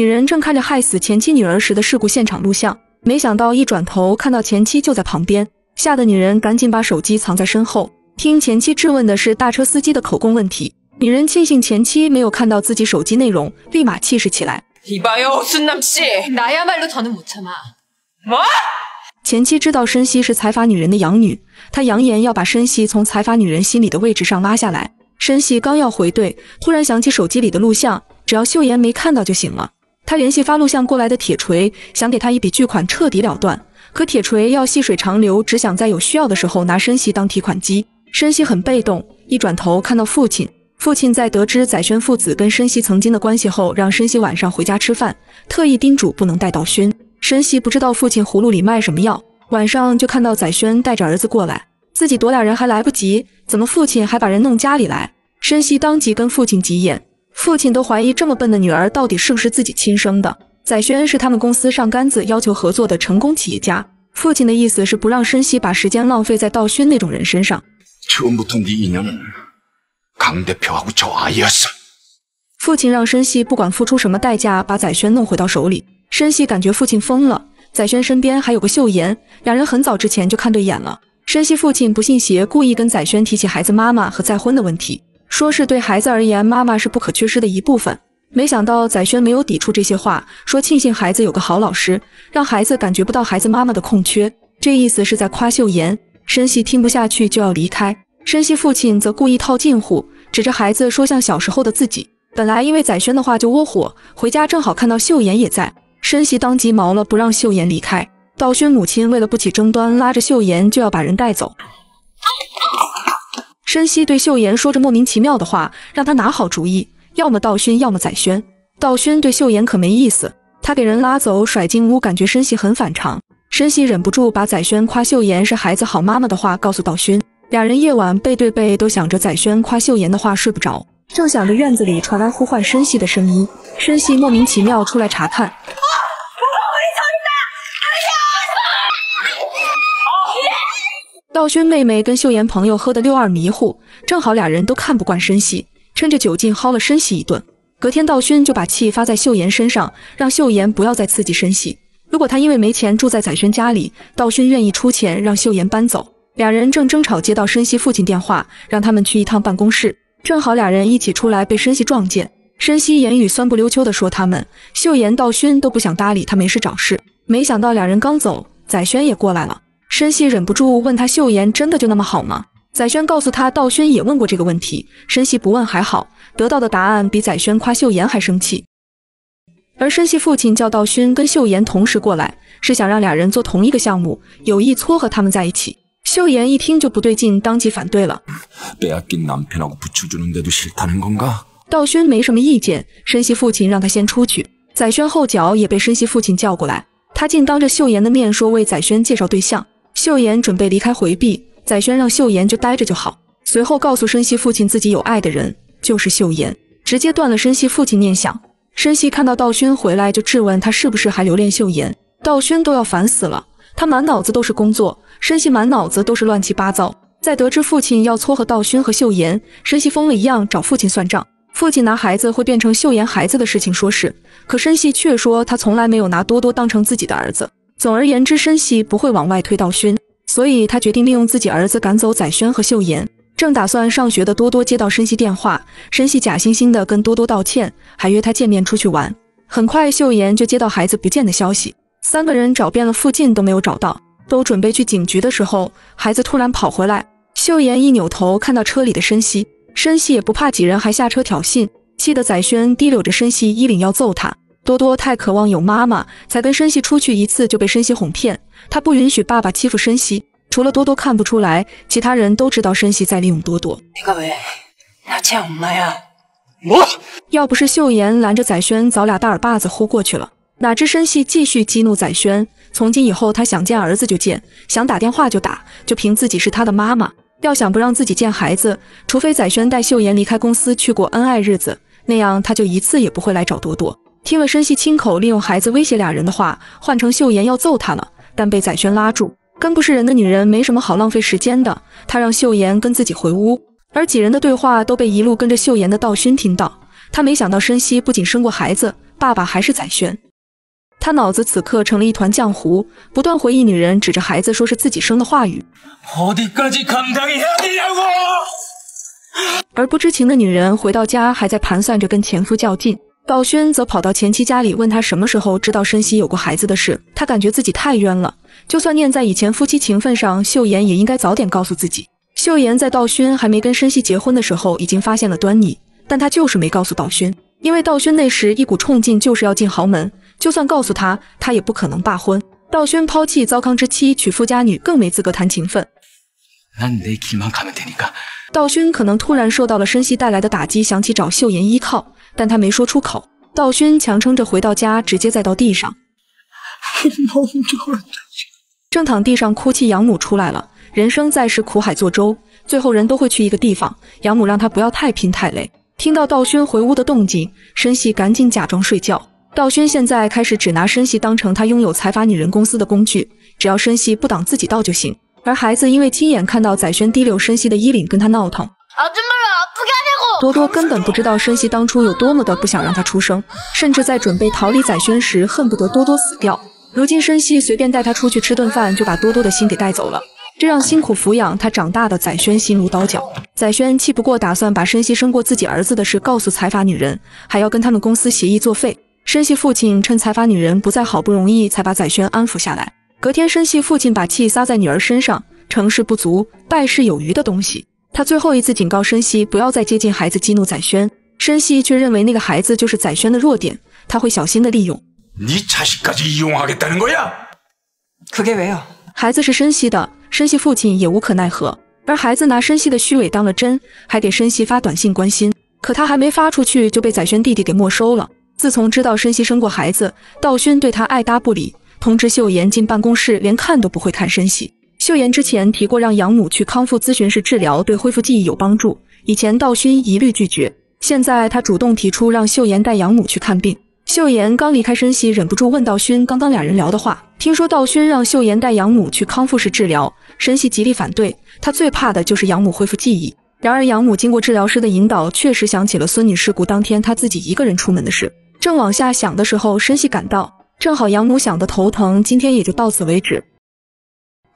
女人正看着害死前妻女儿时的事故现场录像，没想到一转头看到前妻就在旁边，吓得女人赶紧把手机藏在身后。听前妻质问的是大车司机的口供问题，女人庆幸前妻没有看到自己手机内容，立马气势起来。前妻知道申熙是财阀女人的养女，她扬言要把申熙从财阀女人心里的位置上拉下来。申熙刚要回怼，突然想起手机里的录像，只要秀妍没看到就行了。他联系发录像过来的铁锤，想给他一笔巨款，彻底了断。可铁锤要细水长流，只想在有需要的时候拿申熙当提款机。申熙很被动，一转头看到父亲。父亲在得知载轩父子跟申熙曾经的关系后，让申熙晚上回家吃饭，特意叮嘱不能带道勋。申熙不知道父亲葫芦里卖什么药，晚上就看到载轩带着儿子过来，自己躲俩人还来不及，怎么父亲还把人弄家里来？申熙当即跟父亲急眼。父亲都怀疑这么笨的女儿到底是不是自己亲生的。载宣是他们公司上杆子要求合作的成功企业家。父亲的意思是不让申熙把时间浪费在道勋那种人身上。父亲让申熙不管付出什么代价把载宣弄回到手里。申熙感觉父亲疯了。载宣身边还有个秀妍，两人很早之前就看对眼了。申熙父亲不信邪，故意跟载宣提起孩子妈妈和再婚的问题。说是对孩子而言，妈妈是不可缺失的一部分。没想到宰轩没有抵触这些话，说庆幸孩子有个好老师，让孩子感觉不到孩子妈妈的空缺。这意思是在夸秀妍。申熙听不下去就要离开，申熙父亲则故意套近乎，指着孩子说像小时候的自己。本来因为宰轩的话就窝火，回家正好看到秀妍也在，申熙当即毛了，不让秀妍离开。道轩母亲为了不起争端，拉着秀妍就要把人带走。申熙对秀妍说着莫名其妙的话，让他拿好主意，要么道勋，要么载宣。道勋对秀妍可没意思，他给人拉走甩进屋，感觉申熙很反常。申熙忍不住把载宣夸秀妍是孩子好妈妈的话告诉道勋，俩人夜晚背对背都想着载宣夸秀妍的话睡不着，正想着院子里传来呼唤申熙的声音，申熙莫名其妙出来查看。道勋妹妹跟秀妍朋友喝的六二迷糊，正好俩人都看不惯申熙，趁着酒劲薅了申熙一顿。隔天道勋就把气发在秀妍身上，让秀妍不要再刺激申熙。如果他因为没钱住在宰轩家里，道勋愿意出钱让秀妍搬走。俩人正争吵，接到申熙父亲电话，让他们去一趟办公室。正好俩人一起出来，被申熙撞见。申熙言语酸不溜秋的说他们秀妍、道勋都不想搭理他，没事找事。没想到俩人刚走，宰轩也过来了。申熙忍不住问他：“秀妍真的就那么好吗？”载宣告诉他：“道勋也问过这个问题。”申熙不问还好，得到的答案比载宣夸秀妍还生气。而申熙父亲叫道勋跟秀妍同时过来，是想让俩人做同一个项目，有意撮合他们在一起。秀妍一听就不对劲，当即反对了。道勋没什么意见，申熙父亲让他先出去。载轩后脚也被申熙父亲叫过来，他竟当着秀妍的面说为载轩介绍对象。秀妍准备离开回避，宰轩让秀妍就待着就好。随后告诉申熙父亲自己有爱的人就是秀妍，直接断了申熙父亲念想。申熙看到道勋回来就质问他是不是还留恋秀妍，道勋都要烦死了，他满脑子都是工作，申熙满脑子都是乱七八糟。在得知父亲要撮合道勋和秀妍，申熙疯了一样找父亲算账。父亲拿孩子会变成秀妍孩子的事情说事，可申熙却说他从来没有拿多多当成自己的儿子。总而言之，申系不会往外推道勋，所以他决定利用自己儿子赶走宰轩和秀妍。正打算上学的多多接到申系电话，申系假惺惺的跟多多道歉，还约他见面出去玩。很快，秀妍就接到孩子不见的消息，三个人找遍了附近都没有找到，都准备去警局的时候，孩子突然跑回来。秀妍一扭头看到车里的申西，申系也不怕几人，还下车挑衅，气得宰轩提溜着申西衣领要揍他。多多太渴望有妈妈，才跟申西出去一次就被申西哄骗。他不允许爸爸欺负申西，除了多多看不出来，其他人都知道申西在利用多多。要不是秀妍拦着宰轩，早俩大耳巴子呼过去了。哪知申西继续激怒宰轩，从今以后他想见儿子就见，想打电话就打，就凭自己是他的妈妈。要想不让自己见孩子，除非宰轩带秀妍离开公司去过恩爱日子，那样他就一次也不会来找多多。听了申熙亲口利用孩子威胁俩人的话，换成秀妍要揍他了，但被载轩拉住。跟不是人的女人没什么好浪费时间的，他让秀妍跟自己回屋。而几人的对话都被一路跟着秀妍的道勋听到。他没想到申熙不仅生过孩子，爸爸还是载轩。他脑子此刻成了一团浆糊，不断回忆女人指着孩子说是自己生的话语。而不知情的女人回到家，还在盘算着跟前夫较劲。道勋则跑到前妻家里，问他什么时候知道申熙有过孩子的事。他感觉自己太冤了，就算念在以前夫妻情分上，秀妍也应该早点告诉自己。秀妍在道勋还没跟申熙结婚的时候，已经发现了端倪，但她就是没告诉道勋，因为道勋那时一股冲劲就是要进豪门，就算告诉他，他也不可能罢婚。道勋抛弃糟糠之妻，娶富家女，更没资格谈情分。道勋可能突然受到了申熙带来的打击，想起找秀妍依靠。但他没说出口。道勋强撑着回到家，直接栽到地上。正躺地上哭泣，养母出来了。人生在世，苦海作舟，最后人都会去一个地方。养母让他不要太拼太累。听到道勋回屋的动静，申熙赶紧假装睡觉。道勋现在开始只拿申熙当成他拥有财阀女人公司的工具，只要申熙不挡自己道就行。而孩子因为亲眼看到宰轩提溜申熙的衣领，跟他闹腾。多多根本不知道申熙当初有多么的不想让他出生，甚至在准备逃离宰宣时，恨不得多多死掉。如今申熙随便带他出去吃顿饭，就把多多的心给带走了，这让辛苦抚养他长大的宰宣心如刀绞。宰宣气不过，打算把申熙生过自己儿子的事告诉财阀女人，还要跟他们公司协议作废。申熙父亲趁财阀女人不在，好不容易才把宰宣安抚下来。隔天，申熙父亲把气撒在女儿身上，成事不足，败事有余的东西。他最后一次警告申熙不要再接近孩子，激怒宰宣。申熙却认为那个孩子就是宰宣的弱点，他会小心的利用。你才是敢去利呀！可给味哦。孩子是申熙的，申熙父亲也无可奈何。而孩子拿申熙的虚伪当了真，还给申熙发短信关心。可他还没发出去，就被载宣弟弟给没收了。自从知道申熙生过孩子，道勋对他爱搭不理，通知秀妍进办公室，连看都不会看申熙。秀妍之前提过让养母去康复咨询室治疗，对恢复记忆有帮助。以前道勋一律拒绝，现在他主动提出让秀妍带养母去看病。秀妍刚离开申熙，忍不住问道勋：“刚刚俩人聊的话，听说道勋让秀妍带养母去康复室治疗，申熙极力反对。他最怕的就是养母恢复记忆。然而养母经过治疗师的引导，确实想起了孙女事故当天他自己一个人出门的事。正往下想的时候，申熙赶到，正好养母想的头疼，今天也就到此为止。”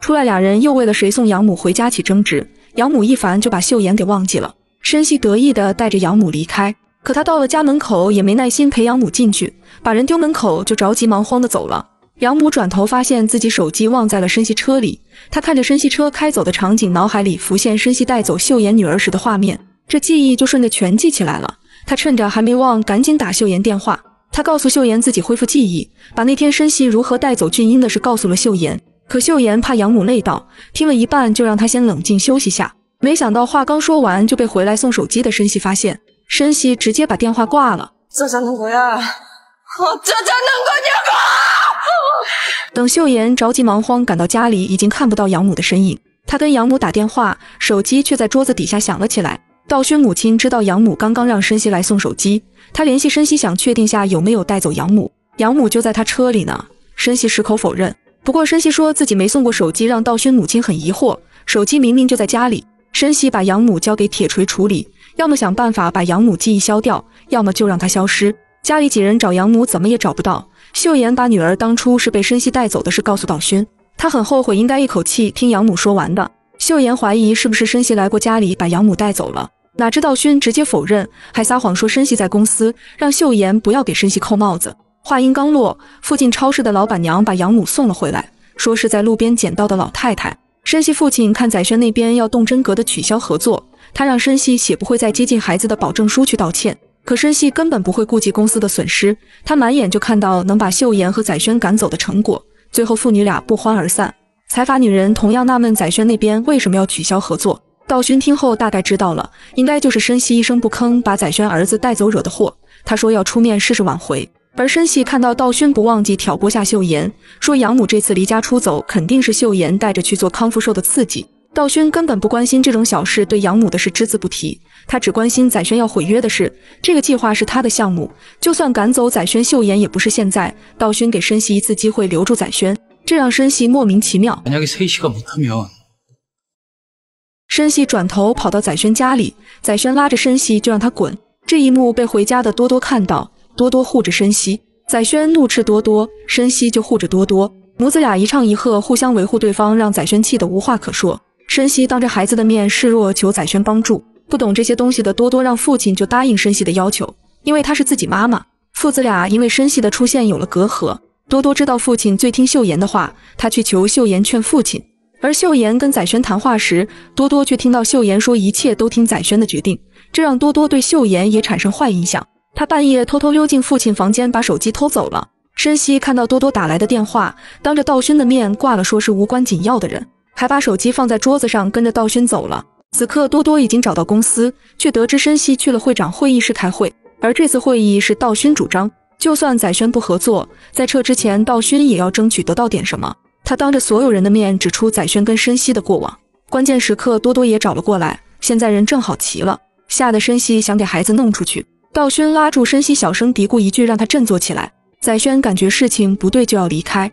出来，俩人又为了谁送养母回家起争执，养母一烦就把秀妍给忘记了。申熙得意的带着养母离开，可他到了家门口也没耐心陪养母进去，把人丢门口就着急忙慌的走了。养母转头发现自己手机忘在了申熙车里，他看着申熙车开走的场景，脑海里浮现申熙带走秀妍女儿时的画面，这记忆就顺着全记起来了。他趁着还没忘，赶紧打秀妍电话，他告诉秀妍自己恢复记忆，把那天申熙如何带走俊英的事告诉了秀妍。可秀妍怕养母累到，听了一半就让她先冷静休息下。没想到话刚说完，就被回来送手机的申熙发现。申熙直接把电话挂了。等秀妍着急忙慌赶到家里，已经看不到养母的身影。她跟养母打电话，手机却在桌子底下响了起来。道勋母亲知道养母刚刚让申熙来送手机，他联系申熙想确定下有没有带走养母。养母就在他车里呢。申熙矢口否认。不过申熙说自己没送过手机，让道勋母亲很疑惑，手机明明就在家里。申熙把养母交给铁锤处理，要么想办法把养母记忆消掉，要么就让她消失。家里几人找养母怎么也找不到。秀妍把女儿当初是被申熙带走的事告诉道勋，她很后悔，应该一口气听养母说完的。秀妍怀疑是不是申熙来过家里把养母带走了，哪知道勋直接否认，还撒谎说申熙在公司，让秀妍不要给申熙扣帽子。话音刚落，附近超市的老板娘把养母送了回来，说是在路边捡到的老太太。申熙父亲看宰轩那边要动真格的取消合作，他让申熙写不会再接近孩子的保证书去道歉。可申熙根本不会顾及公司的损失，他满眼就看到能把秀妍和宰轩赶走的成果。最后父女俩不欢而散。财阀女人同样纳闷宰轩那边为什么要取消合作。道勋听后大概知道了，应该就是申熙一声不吭把宰轩儿子带走惹的祸。他说要出面试试挽回。而申熙看到道勋不忘记挑拨下秀妍，说养母这次离家出走肯定是秀妍带着去做康复，受的刺激。道勋根本不关心这种小事，对养母的事只字不提。他只关心载轩要毁约的事，这个计划是他的项目，就算赶走载轩，秀妍也不是现在。道勋给申熙一次机会留住载轩，这让申熙莫名其妙。申熙转头跑到载轩家里，载轩拉着申熙就让他滚。这一幕被回家的多多看到。多多护着申熙，载轩怒斥多多，申熙就护着多多，母子俩一唱一和，互相维护对方，让载轩气得无话可说。申熙当着孩子的面示弱，求载轩帮助，不懂这些东西的多多让父亲就答应申熙的要求，因为她是自己妈妈。父子俩因为申熙的出现有了隔阂。多多知道父亲最听秀妍的话，他去求秀妍劝父亲，而秀妍跟载轩谈话时，多多却听到秀妍说一切都听载轩的决定，这让多多对秀妍也产生坏印象。他半夜偷偷溜进父亲房间，把手机偷走了。申西看到多多打来的电话，当着道勋的面挂了，说是无关紧要的人，还把手机放在桌子上，跟着道勋走了。此刻，多多已经找到公司，却得知申西去了会长会议室开会。而这次会议是道勋主张，就算宰宣不合作，在撤之前，道勋也要争取得到点什么。他当着所有人的面指出宰宣跟申西的过往。关键时刻，多多也找了过来，现在人正好齐了，吓得申西想给孩子弄出去。道勋拉住申熙，小声嘀咕一句让他振作起来。载轩感觉事情不对，就要离开。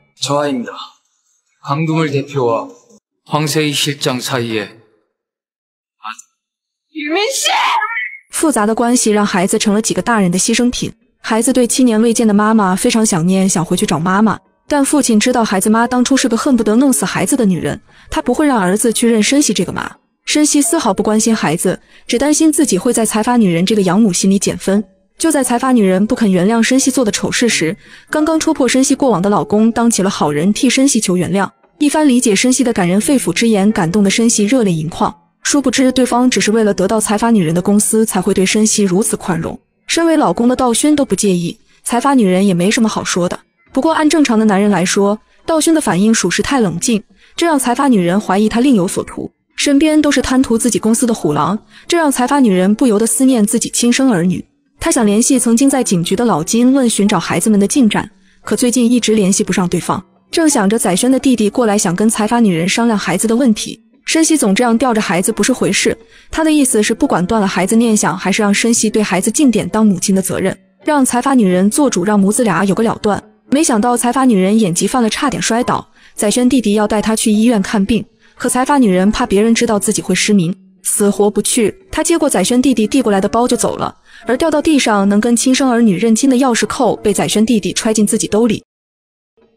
复杂的关系让孩子成了几个大人的牺牲品。孩子对七年未见的妈妈非常想念，想回去找妈妈。但父亲知道孩子妈当初是个恨不得弄死孩子的女人，他不会让儿子去认申熙这个妈。申熙丝毫不关心孩子，只担心自己会在财阀女人这个养母心里减分。就在财阀女人不肯原谅申熙做的丑事时，刚刚戳破申熙过往的老公当起了好人替申熙求原谅，一番理解申熙的感人肺腑之言，感动的申熙热泪盈眶。殊不知对方只是为了得到财阀女人的公司才会对申熙如此宽容。身为老公的道勋都不介意，财阀女人也没什么好说的。不过按正常的男人来说，道勋的反应属实太冷静，这让财阀女人怀疑他另有所图。身边都是贪图自己公司的虎狼，这让财阀女人不由得思念自己亲生儿女。她想联系曾经在警局的老金，问寻找孩子们的进展，可最近一直联系不上对方。正想着，宰轩的弟弟过来想跟财阀女人商量孩子的问题。申熙总这样吊着孩子不是回事，他的意思是不管断了孩子念想，还是让申熙对孩子尽点当母亲的责任，让财阀女人做主，让母子俩有个了断。没想到财阀女人眼疾犯了，差点摔倒。宰轩弟弟要带她去医院看病。可财阀女人怕别人知道自己会失明，死活不去。她接过宰轩弟弟递过来的包就走了，而掉到地上能跟亲生儿女认亲的钥匙扣被宰轩弟弟揣进自己兜里。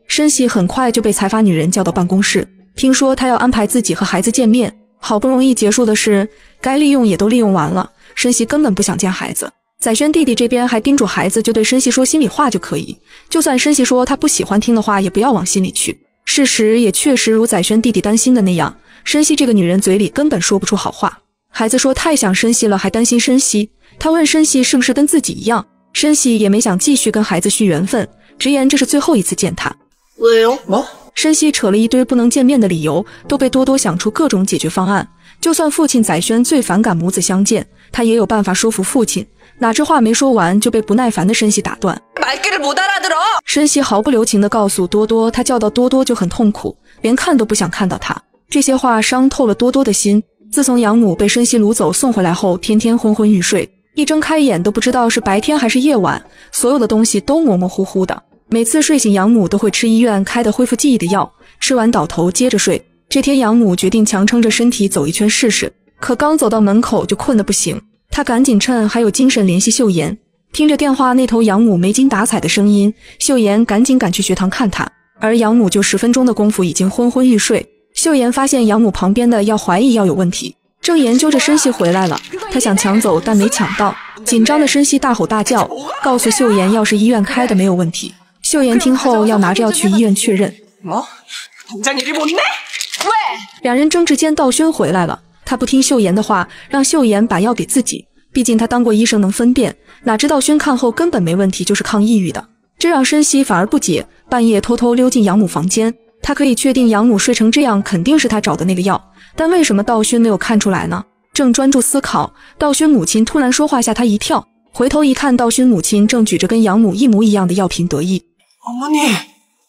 申熙很快就被财阀女人叫到办公室，听说她要安排自己和孩子见面。好不容易结束的事，该利用也都利用完了。申熙根本不想见孩子。宰轩弟弟这边还叮嘱孩子，就对申熙说心里话就可以，就算申熙说他不喜欢听的话，也不要往心里去。事实也确实如宰轩弟弟担心的那样，申熙这个女人嘴里根本说不出好话。孩子说太想申熙了，还担心申熙。他问申熙是不是跟自己一样，申熙也没想继续跟孩子续缘分，直言这是最后一次见他。申熙扯了一堆不能见面的理由，都被多多想出各种解决方案。就算父亲宰轩最反感母子相见，他也有办法说服父亲。哪知话没说完就被不耐烦的申西打断。申西毫不留情地告诉多多，他叫到多多就很痛苦，连看都不想看到他。这些话伤透了多多的心。自从养母被申西掳走送回来后，天天昏昏欲睡，一睁开眼都不知道是白天还是夜晚，所有的东西都模模糊糊的。每次睡醒，养母都会吃医院开的恢复记忆的药，吃完倒头接着睡。这天，养母决定强撑着身体走一圈试试，可刚走到门口就困得不行。他赶紧趁还有精神联系秀妍，听着电话那头养母没精打采的声音，秀妍赶紧赶去学堂看他，而养母就十分钟的功夫已经昏昏欲睡。秀妍发现养母旁边的药怀疑要有问题，正研究着申熙回来了，他想抢走但没抢到，紧张的申熙大吼大叫，告诉秀妍要是医院开的没有问题。秀妍听后要拿着药去医院确认。喂，两人争执间道轩回来了。他不听秀妍的话，让秀妍把药给自己。毕竟他当过医生，能分辨。哪知道勋看后根本没问题，就是抗抑郁的。这让申熙反而不解，半夜偷偷溜进养母房间。他可以确定养母睡成这样，肯定是他找的那个药。但为什么道勋没有看出来呢？正专注思考，道勋母亲突然说话，吓他一跳。回头一看，道勋母亲正举着跟养母一模一样的药品，得意。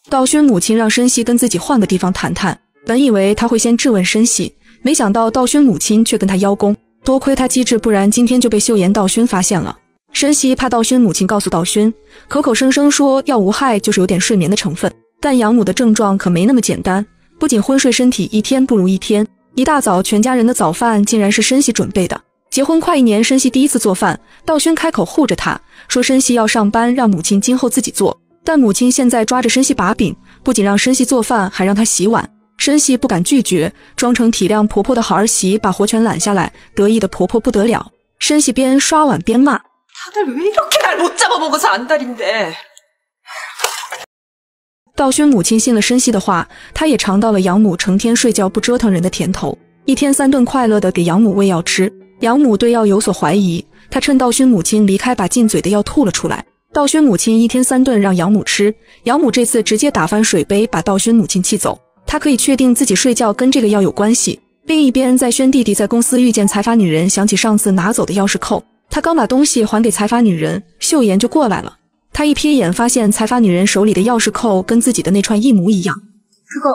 道勋母亲让申熙跟自己换个地方谈谈。本以为他会先质问申熙。没想到道勋母亲却跟他邀功，多亏他机智，不然今天就被秀妍道勋发现了。申熙怕道勋母亲告诉道勋，口口声声说药无害，就是有点睡眠的成分。但养母的症状可没那么简单，不仅昏睡，身体一天不如一天。一大早，全家人的早饭竟然是申熙准备的。结婚快一年，申熙第一次做饭，道勋开口护着他说申熙要上班，让母亲今后自己做。但母亲现在抓着申熙把柄，不仅让申熙做饭，还让他洗碗。申熙不敢拒绝，装成体谅婆婆的好儿媳，把活全揽下来，得意的婆婆不得了。申熙边刷碗边骂。道勋母亲信了申熙的话，他也尝到了养母成天睡觉不折腾人的甜头，一天三顿快乐的给养母喂药吃。养母对药有所怀疑，他趁道勋母亲离开，把进嘴的药吐了出来。道勋母亲一天三顿让养母吃，养母这次直接打翻水杯，把道勋母亲气走。他可以确定自己睡觉跟这个药有关系。另一边，在宣弟弟在公司遇见财阀女人，想起上次拿走的钥匙扣，他刚把东西还给财阀女人，秀妍就过来了。他一瞥眼发现财阀女人手里的钥匙扣跟自己的那串一模一样。不够，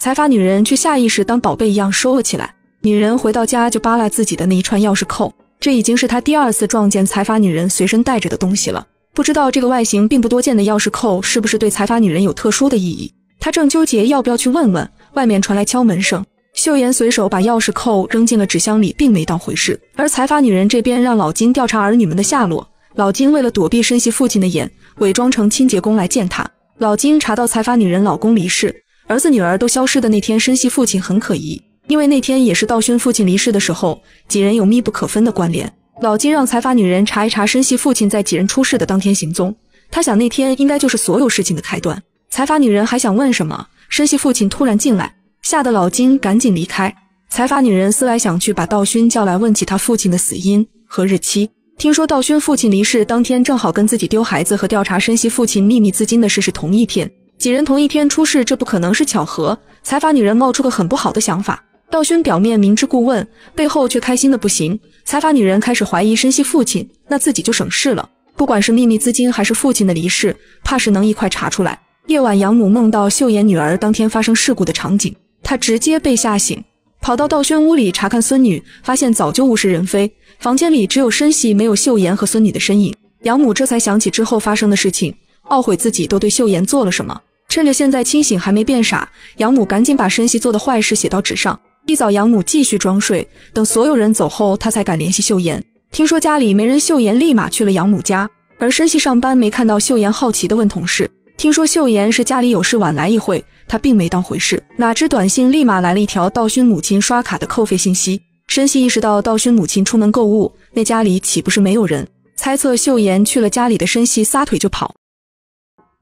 财阀女人却下意识当宝贝一样收了起来。女人回到家就扒拉自己的那一串钥匙扣，这已经是她第二次撞见财阀女人随身带着的东西了。不知道这个外形并不多见的钥匙扣是不是对财阀女人有特殊的意义。他正纠结要不要去问问，外面传来敲门声。秀妍随手把钥匙扣扔进了纸箱里，并没当回事。而财阀女人这边让老金调查儿女们的下落。老金为了躲避申熙父亲的眼，伪装成清洁工来见他。老金查到财阀女人老公离世，儿子女儿都消失的那天，申熙父亲很可疑，因为那天也是道勋父亲离世的时候，几人有密不可分的关联。老金让财阀女人查一查申熙父亲在几人出事的当天行踪，他想那天应该就是所有事情的开端。财阀女人还想问什么？申熙父亲突然进来，吓得老金赶紧离开。财阀女人思来想去，把道勋叫来，问起他父亲的死因和日期。听说道勋父亲离世当天，正好跟自己丢孩子和调查申熙父亲秘密资金的事是同一天，几人同一天出事，这不可能是巧合。财阀女人冒出个很不好的想法。道勋表面明知故问，背后却开心的不行。财阀女人开始怀疑申熙父亲，那自己就省事了。不管是秘密资金还是父亲的离世，怕是能一块查出来。夜晚，养母梦到秀妍女儿当天发生事故的场景，她直接被吓醒，跑到道轩屋里查看孙女，发现早就物是人非，房间里只有申熙，没有秀妍和孙女的身影。养母这才想起之后发生的事情，懊悔自己都对秀妍做了什么。趁着现在清醒还没变傻，养母赶紧把申熙做的坏事写到纸上。一早，养母继续装睡，等所有人走后，她才敢联系秀妍。听说家里没人，秀妍立马去了养母家，而申熙上班没看到秀妍，好奇的问同事。听说秀妍是家里有事晚来一会，他并没当回事。哪知短信立马来了一条道勋母亲刷卡的扣费信息，申熙意识到道勋母亲出门购物，那家里岂不是没有人？猜测秀妍去了家里的申熙撒腿就跑。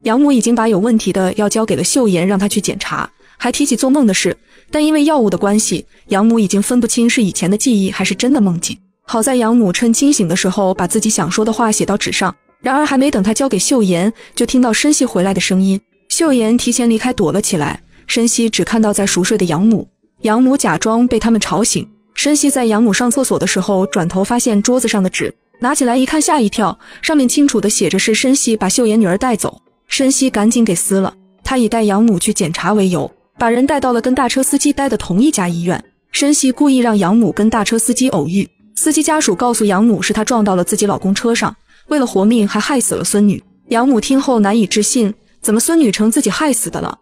养母已经把有问题的药交给了秀妍，让她去检查，还提起做梦的事。但因为药物的关系，养母已经分不清是以前的记忆还是真的梦境。好在养母趁清醒的时候，把自己想说的话写到纸上。然而，还没等他交给秀妍，就听到申熙回来的声音。秀妍提前离开躲了起来。申熙只看到在熟睡的养母，养母假装被他们吵醒。申熙在养母上厕所的时候，转头发现桌子上的纸，拿起来一看，吓一跳，上面清楚的写着是申熙把秀妍女儿带走。申熙赶紧给撕了。他以带养母去检查为由，把人带到了跟大车司机待的同一家医院。申熙故意让养母跟大车司机偶遇，司机家属告诉养母是她撞到了自己老公车上。为了活命，还害死了孙女。养母听后难以置信，怎么孙女成自己害死的了？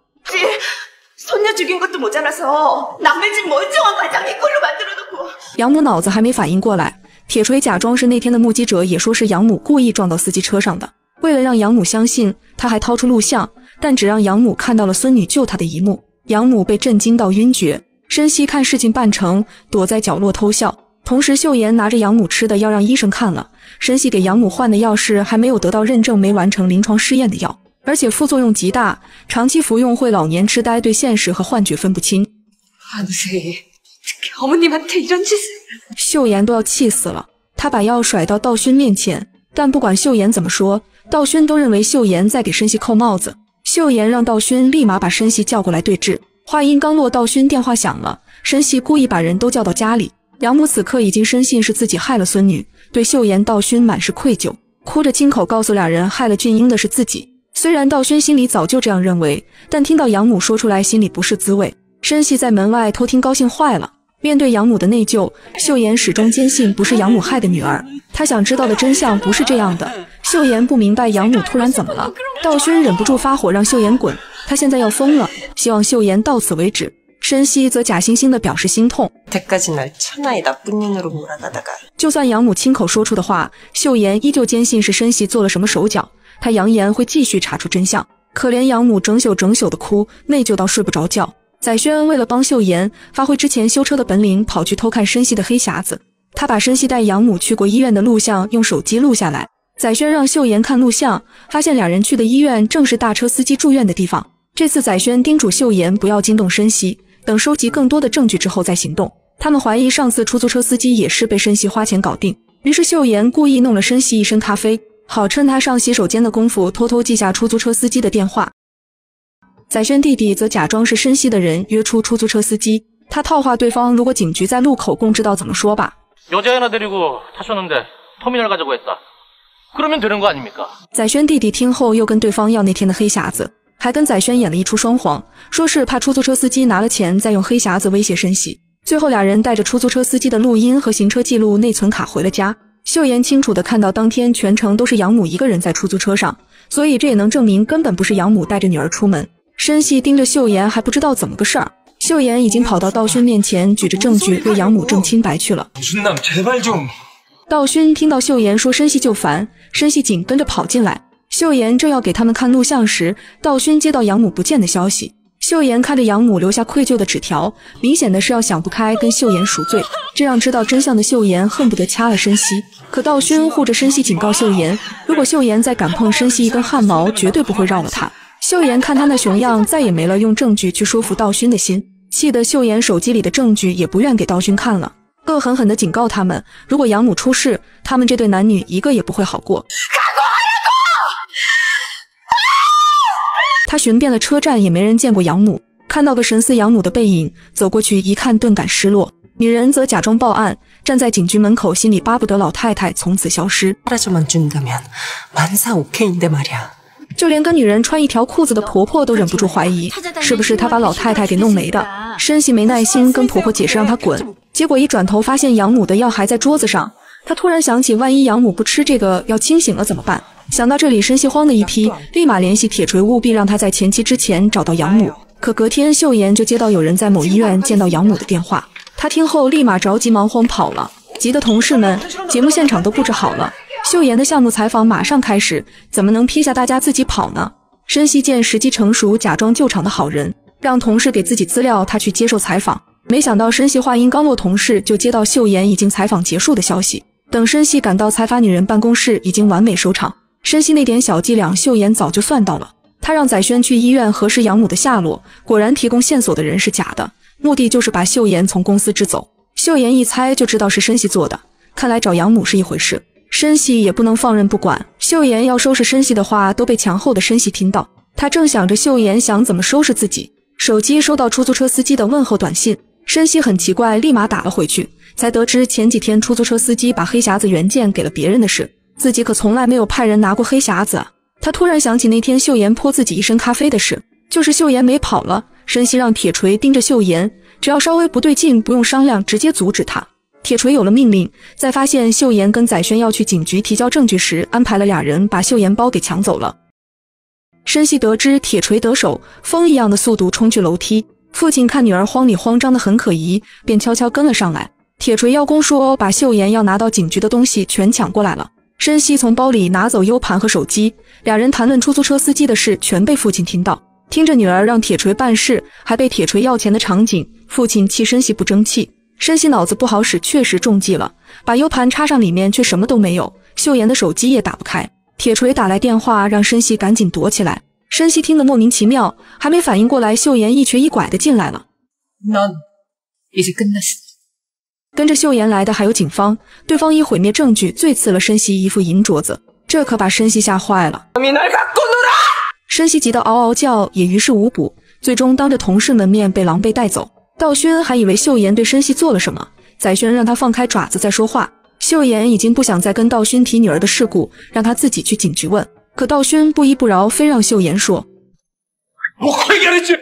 孙女养母脑子还没反应过来，铁锤假装是那天的目击者，也说是养母故意撞到司机车上的。为了让养母相信，他还掏出录像，但只让养母看到了孙女救他的一幕。养母被震惊到晕厥，申熙看事情办成，躲在角落偷笑。同时，秀妍拿着养母吃的要让医生看了。申西给养母换的药是还没有得到认证、没完成临床试验的药，而且副作用极大，长期服用会老年痴呆，对现实和幻觉分不清。申熙，给我们你们的证据！秀妍都要气死了，她把药甩到道勋面前，但不管秀妍怎么说，道勋都认为秀妍在给申西扣帽子。秀妍让道勋立马把申西叫过来对质，话音刚落，道勋电话响了。申西故意把人都叫到家里，养母此刻已经深信是自己害了孙女。对秀妍、道勋满是愧疚，哭着亲口告诉俩人，害了俊英的是自己。虽然道勋心里早就这样认为，但听到养母说出来，心里不是滋味。申熙在门外偷听，高兴坏了。面对养母的内疚，秀妍始终坚信不是养母害的女儿。她想知道的真相不是这样的。秀妍不明白养母突然怎么了。道勋忍不住发火，让秀妍滚。他现在要疯了，希望秀妍到此为止。申熙则假惺惺地表示心痛。就算养母亲口说出的话，秀妍依旧坚信是申熙做了什么手脚。她扬言会继续查出真相。可怜养母整宿整宿的哭，内疚到睡不着觉。宰宣为了帮秀妍，发挥之前修车的本领，跑去偷看申熙的黑匣子。他把申熙带养母去过医院的录像用手机录下来。宰宣让秀妍看录像，发现俩人去的医院正是大车司机住院的地方。这次宰宣叮嘱秀妍不要惊动申熙。等收集更多的证据之后再行动。他们怀疑上次出租车司机也是被申熙花钱搞定，于是秀妍故意弄了申熙一身咖啡，好趁他上洗手间的功夫偷偷记下出租车司机的电话。宰轩弟弟则假装是申熙的人，约出出租车司机。他套话对方，如果警局在路口供，知道怎么说吧？宰轩弟弟听后又跟对方要那天的黑匣子。还跟宰宣演了一出双簧，说是怕出租车司机拿了钱，再用黑匣子威胁申喜。最后俩人带着出租车司机的录音和行车记录内存卡回了家。秀妍清楚的看到，当天全程都是养母一个人在出租车上，所以这也能证明根本不是养母带着女儿出门。申喜盯着秀妍，还不知道怎么个事儿。秀妍已经跑到道勋面前，举着证据为养母证清白去了。道勋听到秀妍说申喜就烦，申喜紧跟着跑进来。秀妍正要给他们看录像时，道勋接到养母不见的消息。秀妍看着养母留下愧疚的纸条，明显的是要想不开，跟秀妍赎罪。这让知道真相的秀妍恨不得掐了申熙。可道勋护着申熙，警告秀妍，如果秀妍再敢碰申熙一根汗毛，绝对不会饶了他。秀妍看他那熊样，再也没了用证据去说服道勋的心，气得秀妍手机里的证据也不愿给道勋看了，恶狠狠地警告他们，如果养母出事，他们这对男女一个也不会好过。他寻遍了车站，也没人见过养母。看到个神似养母的背影，走过去一看，顿感失落。女人则假装报案，站在警局门口，心里巴不得老太太从此消失。就连跟女人穿一条裤子的婆婆都忍不住怀疑，是不是她把老太太给弄没的。申熙没耐心跟婆婆解释，让她滚。结果一转头，发现养母的药还在桌子上。他突然想起，万一养母不吃这个要清醒了怎么办？想到这里，申熙慌的一批，立马联系铁锤，务必让他在前妻之前找到养母。可隔天，秀妍就接到有人在某医院见到养母的电话，他听后立马着急忙慌跑了，急得同事们节目现场都布置好了，秀妍的项目采访马上开始，怎么能撇下大家自己跑呢？申熙见时机成熟，假装救场的好人，让同事给自己资料，他去接受采访。没想到申熙话音刚落，同事就接到秀妍已经采访结束的消息。等申系赶到财阀女人办公室，已经完美收场。申系那点小伎俩，秀妍早就算到了。他让载轩去医院核实养母的下落，果然提供线索的人是假的，目的就是把秀妍从公司支走。秀妍一猜就知道是申系做的，看来找养母是一回事，申系也不能放任不管。秀妍要收拾申系的话，都被墙后的申系听到。他正想着秀妍想怎么收拾自己，手机收到出租车司机的问候短信。申西很奇怪，立马打了回去，才得知前几天出租车司机把黑匣子原件给了别人的事，自己可从来没有派人拿过黑匣子。他突然想起那天秀妍泼自己一身咖啡的事，就是秀妍没跑了。申西让铁锤盯着秀妍，只要稍微不对劲，不用商量，直接阻止他。铁锤有了命令，在发现秀妍跟宰宣要去警局提交证据时，安排了俩人把秀妍包给抢走了。申西得知铁锤得手，风一样的速度冲去楼梯。父亲看女儿慌里慌张的很可疑，便悄悄跟了上来。铁锤邀功说把秀妍要拿到警局的东西全抢过来了。申熙从包里拿走 U 盘和手机，俩人谈论出租车司机的事，全被父亲听到。听着女儿让铁锤办事，还被铁锤要钱的场景，父亲气申熙不争气。申熙脑子不好使，确实中计了，把 U 盘插上里面却什么都没有，秀妍的手机也打不开。铁锤打来电话，让申熙赶紧躲起来。申熙听得莫名其妙，还没反应过来，秀妍一瘸一拐的进来了。跟着秀妍来的还有警方，对方以毁灭证据最刺了申熙一副银镯子，这可把申熙吓坏了。申熙急得嗷嗷叫，也于事无补，最终当着同事们面被狼狈带走。道勋还以为秀妍对申熙做了什么，载轩让他放开爪子再说话。秀妍已经不想再跟道勋提女儿的事故，让他自己去警局问。可道勋不依不饶，非让秀妍说。我快点去！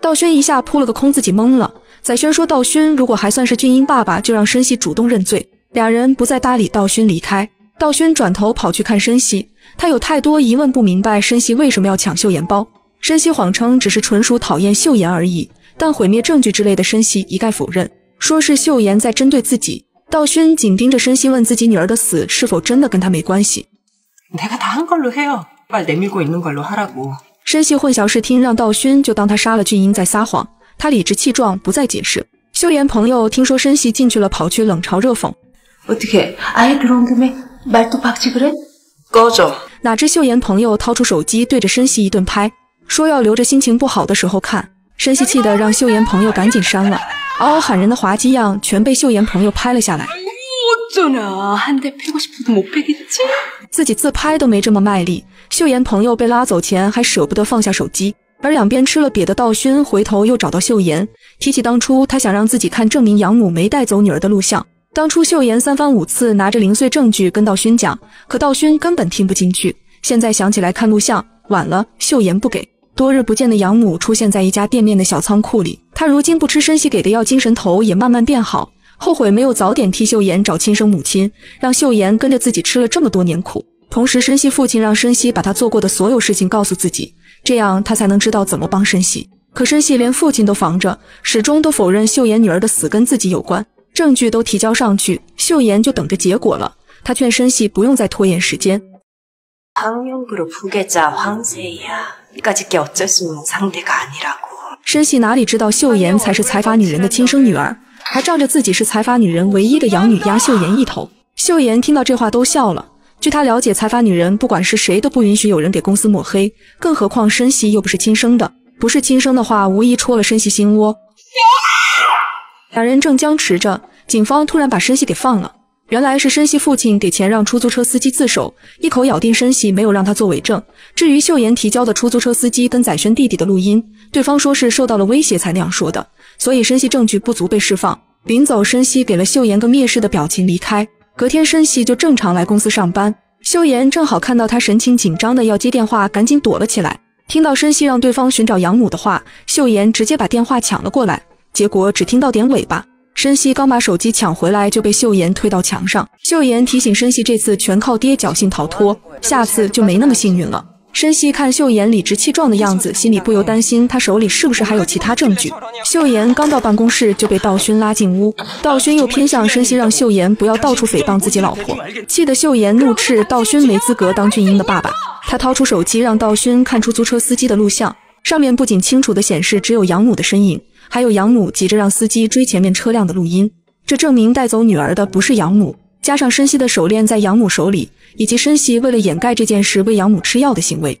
道勋一下扑了个空，自己懵了。宰轩说道：“勋，如果还算是俊英爸爸，就让申熙主动认罪。”两人不再搭理道勋，离开。道勋转头跑去看申熙，他有太多疑问不明白，申熙为什么要抢秀妍包？申熙谎称只是纯属讨厌秀妍而已，但毁灭证据之类的申熙一概否认，说是秀妍在针对自己。道勋紧盯着申熙，问自己女儿的死是否真的跟他没关系。申熙混淆视听，让道勋就当他杀了俊英在撒谎。他理直气壮，不再解释。秀妍朋友听说申熙进去了，跑去冷嘲热讽。哪知秀妍朋友掏出手机对着申熙一顿拍，说要留着心情不好的时候看。深吸气的，让秀妍朋友赶紧删了。嗷嗷喊人的滑稽样，全被秀妍朋友拍了下来。自己自拍都没这么卖力。秀妍朋友被拉走前，还舍不得放下手机。而两边吃了瘪的道勋，回头又找到秀妍，提起当初他想让自己看证明养母没带走女儿的录像。当初秀妍三番五次拿着零碎证据跟道勋讲，可道勋根本听不进去。现在想起来看录像，晚了，秀妍不给。多日不见的养母出现在一家店面的小仓库里，她如今不吃申熙给的药，精神头也慢慢变好。后悔没有早点替秀妍找亲生母亲，让秀妍跟着自己吃了这么多年苦。同时，申熙父亲让申熙把他做过的所有事情告诉自己，这样他才能知道怎么帮申熙。可申熙连父亲都防着，始终都否认秀妍女儿的死跟自己有关，证据都提交上去，秀妍就等着结果了。他劝申熙不用再拖延时间。申系哪里知道秀妍才是财阀女人的亲生女儿，还仗着自己是财阀女人唯一的养女压秀妍一头。秀妍听到这话都笑了。据她了解，财阀女人不管是谁都不允许有人给公司抹黑，更何况申系又不是亲生的。不是亲生的话，无疑戳了申系心窝。两人正僵持着，警方突然把申系给放了。原来是申熙父亲给钱让出租车司机自首，一口咬定申熙没有让他做伪证。至于秀妍提交的出租车司机跟宰轩弟弟的录音，对方说是受到了威胁才那样说的，所以申熙证据不足被释放。临走，申熙给了秀妍个蔑视的表情离开。隔天，申熙就正常来公司上班。秀妍正好看到他神情紧张的要接电话，赶紧躲了起来。听到申熙让对方寻找养母的话，秀妍直接把电话抢了过来，结果只听到点尾巴。申熙刚把手机抢回来，就被秀妍推到墙上。秀妍提醒申熙，这次全靠爹侥幸逃脱，下次就没那么幸运了。申熙看秀妍理直气壮的样子，心里不由担心他手里是不是还有其他证据。秀妍刚到办公室，就被道勋拉进屋。道勋又偏向申熙，让秀妍不要到处诽谤自己老婆，气得秀妍怒斥道勋没资格当俊英的爸爸。他掏出手机，让道勋看出租车司机的录像。上面不仅清楚地显示只有养母的身影，还有养母急着让司机追前面车辆的录音，这证明带走女儿的不是养母。加上申熙的手链在养母手里，以及申熙为了掩盖这件事喂养母吃药的行为，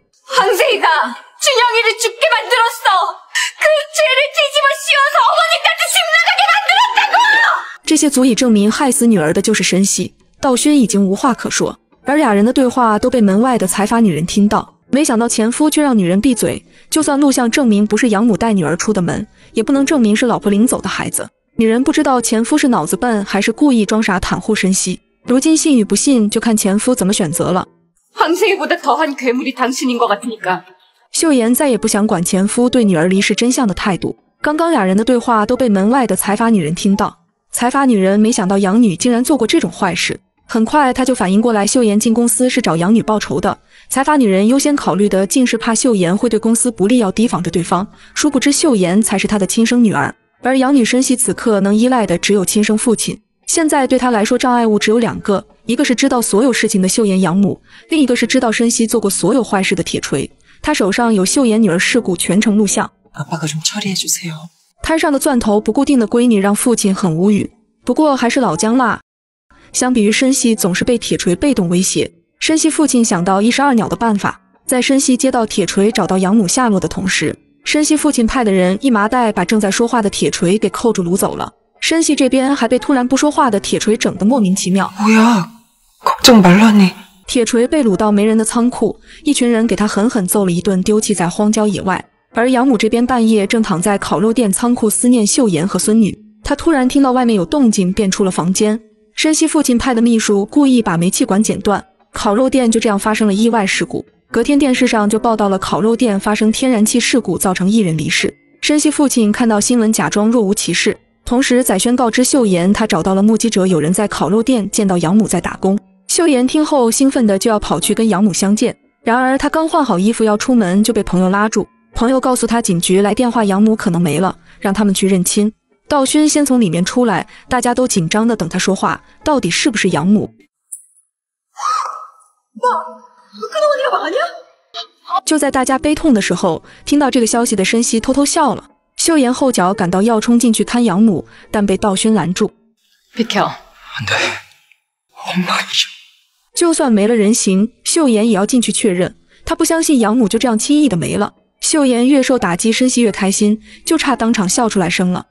这些足以证明害死女儿的就是申熙。道勋已经无话可说，而俩人的对话都被门外的财阀女人听到。没想到前夫却让女人闭嘴，就算录像证明不是养母带女儿出的门，也不能证明是老婆领走的孩子。女人不知道前夫是脑子笨还是故意装傻袒护申熙，如今信与不信就看前夫怎么选择了。秀妍再也不想管前夫对女儿离世真相的态度。刚刚俩人的对话都被门外的财阀女人听到，财阀女人没想到养女竟然做过这种坏事，很快她就反应过来，秀妍进公司是找养女报仇的。财阀女人优先考虑的，竟是怕秀妍会对公司不利，要提防着对方。殊不知，秀妍才是她的亲生女儿，而养女申熙此刻能依赖的只有亲生父亲。现在对她来说，障碍物只有两个，一个是知道所有事情的秀妍养母，另一个是知道申熙做过所有坏事的铁锤。他手上有秀妍女儿事故全程录像。摊上的钻头不固定的闺女，让父亲很无语。不过还是老姜辣。相比于申熙，总是被铁锤被动威胁。申西父亲想到一石二鸟的办法，在申西接到铁锤找到养母下落的同时，申西父亲派的人一麻袋把正在说话的铁锤给扣住，掳走了。申西这边还被突然不说话的铁锤整得莫名其妙。乌鸦，正白了你。铁锤被掳到没人的仓库，一群人给他狠狠揍了一顿，丢弃在荒郊野外。而养母这边半夜正躺在烤肉店仓库思念秀妍和孙女，她突然听到外面有动静，便出了房间。申西父亲派的秘书故意把煤气管剪断。烤肉店就这样发生了意外事故，隔天电视上就报道了烤肉店发生天然气事故，造成一人离世。申熙父亲看到新闻，假装若无其事。同时，宰轩告知秀妍，他找到了目击者，有人在烤肉店见到养母在打工。秀妍听后兴奋的就要跑去跟养母相见，然而她刚换好衣服要出门，就被朋友拉住。朋友告诉她，警局来电话，养母可能没了，让他们去认亲。道勋先从里面出来，大家都紧张的等他说话，到底是不是养母？爸，我干呢？就在大家悲痛的时候，听到这个消息的申熙偷偷笑了。秀妍后脚赶到，要冲进去看养母，但被道勋拦住。别跳。就算没了人形，秀妍也要进去确认。她不相信养母就这样轻易的没了。秀妍越受打击，申熙越开心，就差当场笑出来声了。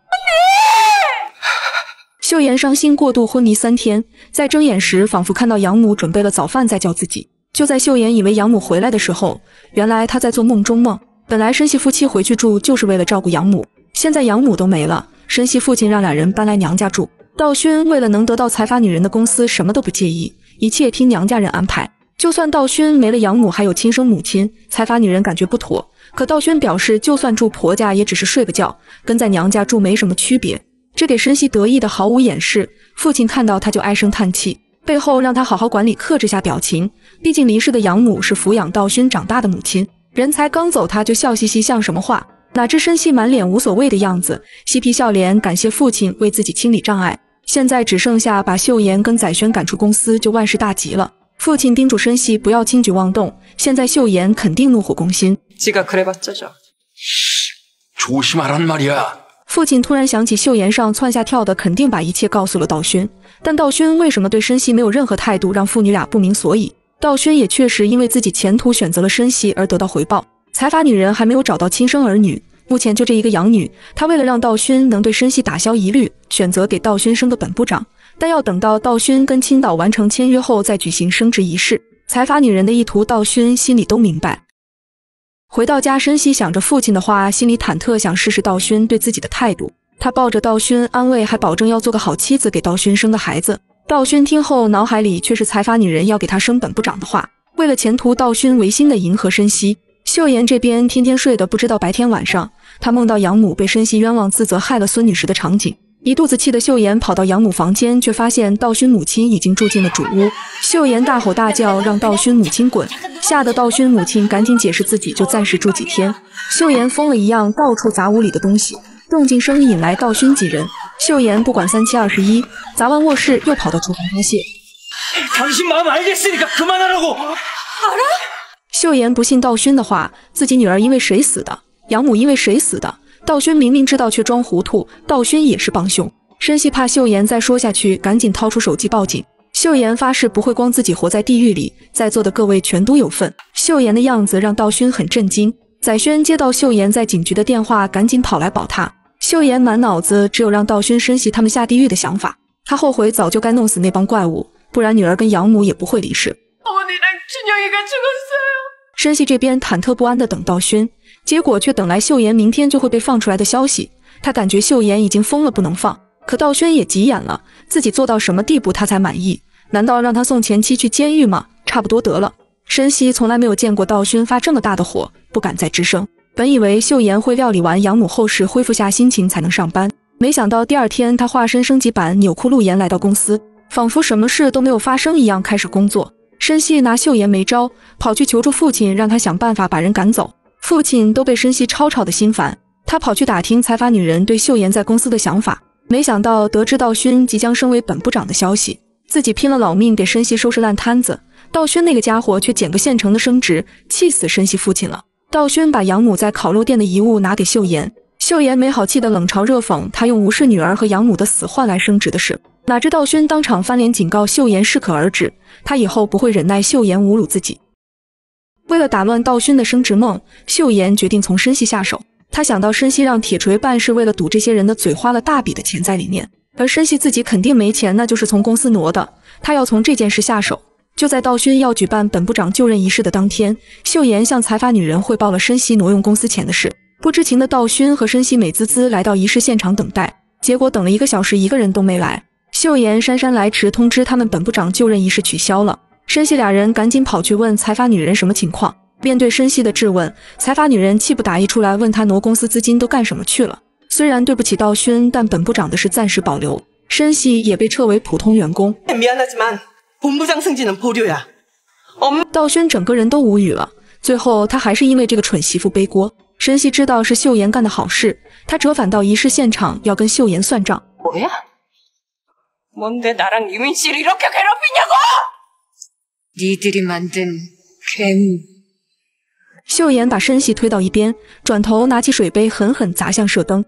秀妍伤心过度，昏迷三天，在睁眼时仿佛看到养母准备了早饭在叫自己。就在秀妍以为养母回来的时候，原来她在做梦中梦。本来申熙夫妻回去住就是为了照顾养母，现在养母都没了，申熙父亲让两人搬来娘家住。道勋为了能得到财阀女人的公司，什么都不介意，一切听娘家人安排。就算道勋没了养母，还有亲生母亲，财阀女人感觉不妥，可道勋表示，就算住婆家也只是睡个觉，跟在娘家住没什么区别。这给申熙得意的毫无掩饰，父亲看到他就唉声叹气，背后让他好好管理，克制下表情。毕竟离世的养母是抚养道勋长大的母亲，人才刚走他就笑嘻嘻，像什么话？哪知申熙满脸无所谓的样子，嬉皮笑脸感谢父亲为自己清理障碍。现在只剩下把秀妍跟载轩赶出公司，就万事大吉了。父亲叮嘱申熙不要轻举妄动，现在秀妍肯定怒火攻心。父亲突然想起秀妍上窜下跳的，肯定把一切告诉了道勋。但道勋为什么对申熙没有任何态度，让父女俩不明所以？道勋也确实因为自己前途选择了申熙而得到回报。财阀女人还没有找到亲生儿女，目前就这一个养女。她为了让道勋能对申熙打消疑虑，选择给道勋生个本部长。但要等到道勋跟青岛完成签约后再举行升职仪式。财阀女人的意图，道勋心里都明白。回到家，申西想着父亲的话，心里忐忑，想试试道勋对自己的态度。他抱着道勋安慰，还保证要做个好妻子，给道勋生个孩子。道勋听后，脑海里却是财阀女人要给他生本部长的话。为了前途，道勋违心的迎合申西。秀妍这边天天睡得不知道白天晚上，她梦到养母被申西冤枉，自责害了孙女时的场景。一肚子气的秀妍跑到养母房间，却发现道勋母亲已经住进了主屋。秀妍大吼大叫，让道勋母亲滚，吓得道勋母亲赶紧解释自己就暂时住几天。秀妍疯了一样到处砸屋里的东西，动静声引来道勋几人。秀妍不管三七二十一，砸完卧室又跑到厨房发泄。秀妍不信道勋的话，自己女儿因为谁死的？养母因为谁死的？道勋明明知道，却装糊涂。道勋也是帮凶。申熙怕秀妍再说下去，赶紧掏出手机报警。秀妍发誓不会光自己活在地狱里，在座的各位全都有份。秀妍的样子让道勋很震惊。载轩接到秀妍在警局的电话，赶紧跑来保她。秀妍满脑子只有让道勋、申熙他们下地狱的想法。她后悔早就该弄死那帮怪物，不然女儿跟养母也不会离世。申熙这边忐忑不安地等道勋。结果却等来秀妍明天就会被放出来的消息，他感觉秀妍已经疯了，不能放。可道轩也急眼了，自己做到什么地步他才满意？难道让他送前妻去监狱吗？差不多得了。申熙从来没有见过道勋发这么大的火，不敢再吱声。本以为秀妍会料理完养母后事，恢复下心情才能上班，没想到第二天她化身升级版纽库路岩来到公司，仿佛什么事都没有发生一样开始工作。申熙拿秀妍没招，跑去求助父亲，让他想办法把人赶走。父亲都被申熙吵吵的心烦，他跑去打听财阀女人对秀妍在公司的想法，没想到得知道勋即将升为本部长的消息，自己拼了老命给申熙收拾烂摊子，道勋那个家伙却捡个现成的升职，气死申熙父亲了。道勋把养母在烤肉店的遗物拿给秀妍，秀妍没好气的冷嘲热讽他用无视女儿和养母的死换来升职的事，哪知道勋当场翻脸警告秀妍适可而止，他以后不会忍耐秀妍侮辱自己。为了打乱道勋的升职梦，秀妍决定从申熙下手。她想到申熙让铁锤办事，为了堵这些人的嘴，花了大笔的钱在里面，而申熙自己肯定没钱，那就是从公司挪的。他要从这件事下手。就在道勋要举办本部长就任仪式的当天，秀妍向财阀女人汇报了申熙挪用公司钱的事。不知情的道勋和申熙美滋滋来到仪式现场等待，结果等了一个小时，一个人都没来。秀妍姗姗来迟，通知他们本部长就任仪式取消了。申熙俩人赶紧跑去问财阀女人什么情况。面对申熙的质问，财阀女人气不打一处来，问他挪公司资金都干什么去了。虽然对不起道勋，但本部长的事暂时保留。申熙也被撤为普通员工。道勋整个人都无语了。最后他还是因为这个蠢媳妇背锅。申熙知道是秀妍干的好事，他折返到仪式现场要跟秀妍算账。秀妍把申熙推到一边，转头拿起水杯狠狠砸向射灯。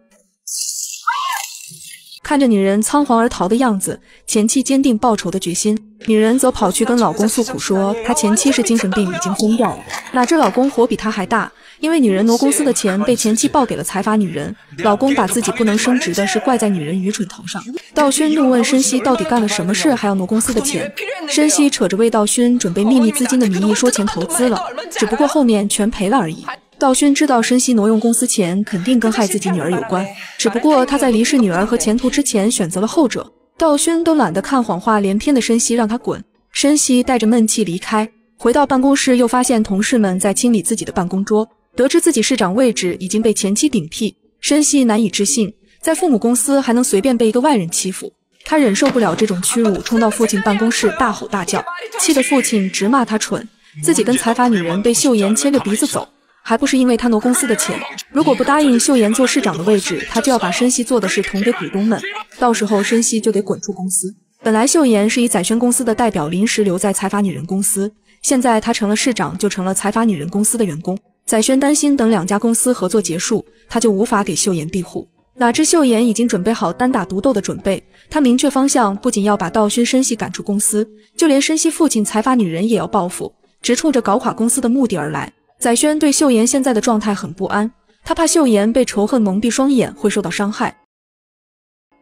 看着女人仓皇而逃的样子，前妻坚定报仇的决心。女人则跑去跟老公诉苦，说她前妻是精神病，已经疯掉了。哪知老公火比她还大。因为女人挪公司的钱，被前妻报给了财阀女人。老公把自己不能升职的事怪在女人愚蠢头上。道勋怒问申熙到底干了什么事，还要挪公司的钱？申熙扯着为道勋准备秘密资金的名义说钱投资了，只不过后面全赔了而已。道勋知道申熙挪用公司钱肯定跟害自己女儿有关，只不过他在离世女儿和前途之前选择了后者。道勋都懒得看谎话连篇的申熙，让他滚。申熙带着闷气离开，回到办公室又发现同事们在清理自己的办公桌。得知自己市长位置已经被前妻顶替，申熙难以置信，在父母公司还能随便被一个外人欺负，他忍受不了这种屈辱，冲到父亲办公室大吼大叫，气得父亲直骂他蠢。自己跟财阀女人被秀妍牵着鼻子走，还不是因为他挪公司的钱？如果不答应秀妍做市长的位置，他就要把申熙做的事捅给股东们，到时候申熙就得滚出公司。本来秀妍是以载轩公司的代表临时留在财阀女人公司，现在她成了市长，就成了财阀女人公司的员工。载宣担心等两家公司合作结束，他就无法给秀妍庇护。哪知秀妍已经准备好单打独斗的准备，他明确方向，不仅要把道勋、申熙赶出公司，就连申熙父亲、财阀女人也要报复，直冲着搞垮公司的目的而来。宰宣对秀妍现在的状态很不安，他怕秀妍被仇恨蒙蔽双眼，会受到伤害。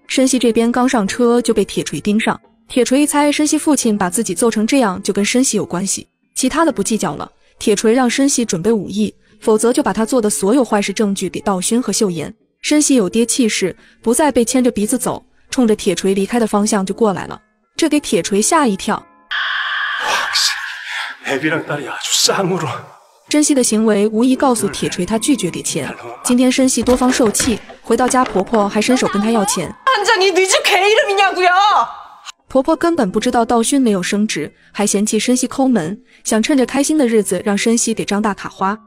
申熙这边刚上车就被铁锤盯上，铁锤一猜申熙父亲把自己揍成这样，就跟申熙有关系，其他的不计较了。铁锤让申熙准备武艺，否则就把他做的所有坏事证据给道勋和秀妍。申熙有爹气势，不再被牵着鼻子走，冲着铁锤离开的方向就过来了。这给铁锤吓一跳。珍惜的行为无疑告诉铁锤，他拒绝给钱。今天申熙多方受气，回到家婆婆还伸手跟他要钱。婆婆根本不知道道勋没有升职，还嫌弃申熙抠门，想趁着开心的日子让申熙给张大卡花。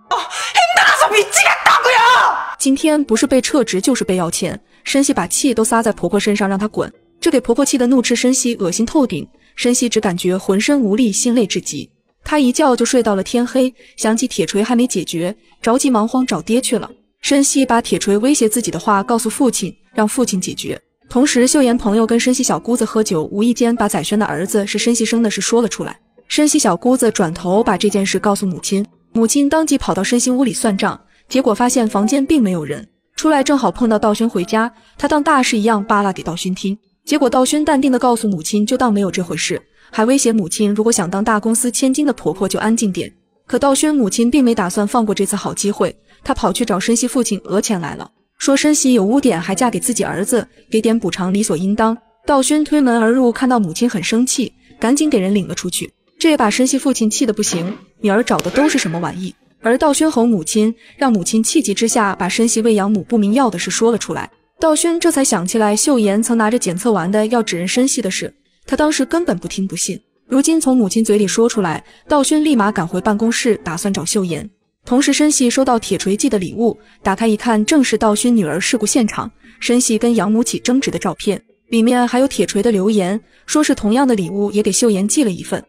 今天不是被撤职就是被要钱，申熙把气都撒在婆婆身上，让她滚。这给婆婆气的怒斥申熙，恶心透顶。申熙只感觉浑身无力，心累至极。她一觉就睡到了天黑，想起铁锤还没解决，着急忙慌找爹去了。申熙把铁锤威胁自己的话告诉父亲，让父亲解决。同时，秀妍朋友跟申熙小姑子喝酒，无意间把载轩的儿子是申熙生的事说了出来。申熙小姑子转头把这件事告诉母亲，母亲当即跑到申熙屋里算账，结果发现房间并没有人。出来正好碰到道勋回家，她当大事一样扒拉给道勋听。结果道勋淡定的告诉母亲，就当没有这回事，还威胁母亲如果想当大公司千金的婆婆就安静点。可道勋母亲并没打算放过这次好机会，她跑去找申熙父亲讹钱来了。说申熙有污点，还嫁给自己儿子，给点补偿理所应当。道勋推门而入，看到母亲很生气，赶紧给人领了出去。这把申熙父亲气得不行，女儿找的都是什么玩意？而道勋吼母亲，让母亲气急之下把申熙喂养母不明药的事说了出来。道勋这才想起来秀妍曾拿着检测完的药指认申熙的事，他当时根本不听不信，如今从母亲嘴里说出来，道勋立马赶回办公室，打算找秀妍。同时，申系收到铁锤寄的礼物，打开一看，正是道勋女儿事故现场，申系跟养母起争执的照片，里面还有铁锤的留言，说是同样的礼物也给秀妍寄了一份。